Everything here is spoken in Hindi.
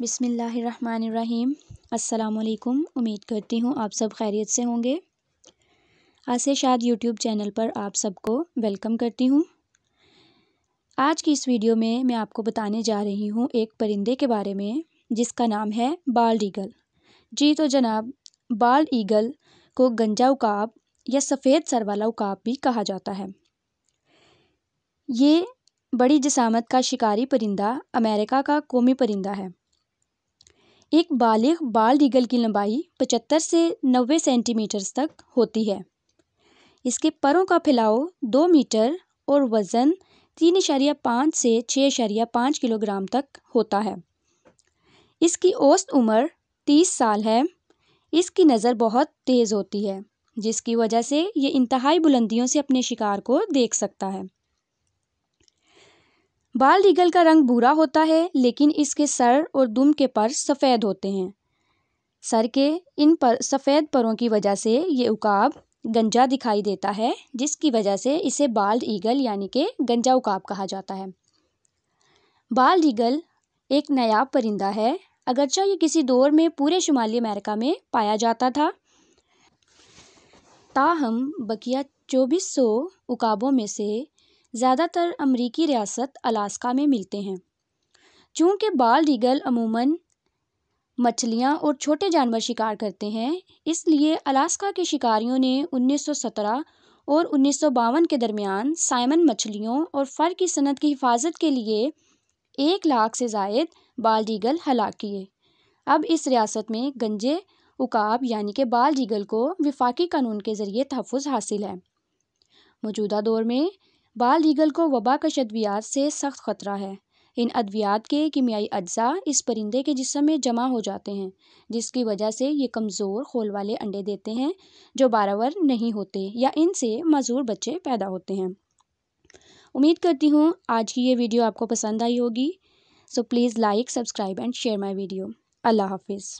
बिसमीम् अल्लाम उम्मीद करती हूँ आप सब खैरियत से होंगे आसे शाद यूट्यूब चैनल पर आप सबको वेलकम करती हूँ आज की इस वीडियो में मैं आपको बताने जा रही हूँ एक परिंदे के बारे में जिसका नाम है बाल्ड ईगल जी तो जनाब बाल्ड ईगल को गंजा उकाब या सफ़ेद सर वाला उकाब भी कहा जाता है ये बड़ी जसामत का शिकारी परिंदा अमेरिका का कौमी परिंदा है एक बालिग़ बाल डीगल की लंबाई पचहत्तर से नबे सेंटीमीटर्स तक होती है इसके परों का फैलाव दो मीटर और वज़न तीन इशारिया पाँच से छः इशारिया पाँच किलोग्राम तक होता है इसकी औसत उम्र तीस साल है इसकी नज़र बहुत तेज़ होती है जिसकी वजह से ये इंतहाई बुलंदियों से अपने शिकार को देख सकता है बाल ईगल का रंग भूरा होता है लेकिन इसके सर और दुम के पर सफ़ेद होते हैं सर के इन पर सफ़ेद परों की वजह से ये उकाब गंजा दिखाई देता है जिसकी वजह से इसे बाल ईगल यानी कि गंजा उकाब कहा जाता है बाल ईगल एक नायाब परिंदा है अगरचे ये किसी दौर में पूरे शुमाली अमेरिका में पाया जाता था ताहम बकिया चौबीस सौ उकाबों में से ज़्यादातर अमरीकी रियासत अलास्का में मिलते हैं चूँकि बाल रीगल अमूमन मछलियाँ और छोटे जानवर शिकार करते हैं इसलिए अलास्का के शिकारियों ने उन्नीस सौ सत्रह और उन्नीस सौ बावन के दरमियान साइमन मछलियों और फर की सनत की हिफाजत के लिए एक लाख से जायद बाल डीगल हलाक किए अब इस रियासत में गंजे उकाब यानी कि बाल डीगल को विफाकी कानून के ज़रिए तहफ़ हासिल है मौजूदा दौर में बाल ईगल को वबा कश अद्वियात से सख्त ख़तरा है इन अद्वियात के कीमियाई अज्जा इस परिंदे के जिसम में जमा हो जाते हैं जिसकी वजह से ये कमज़ोर खोल वाले अंडे देते हैं जो बारावर नहीं होते या इनसे मज़ूर बच्चे पैदा होते हैं उम्मीद करती हूँ आज की ये वीडियो आपको पसंद आई होगी so please like subscribe and share my video अल्लाह हाफिज़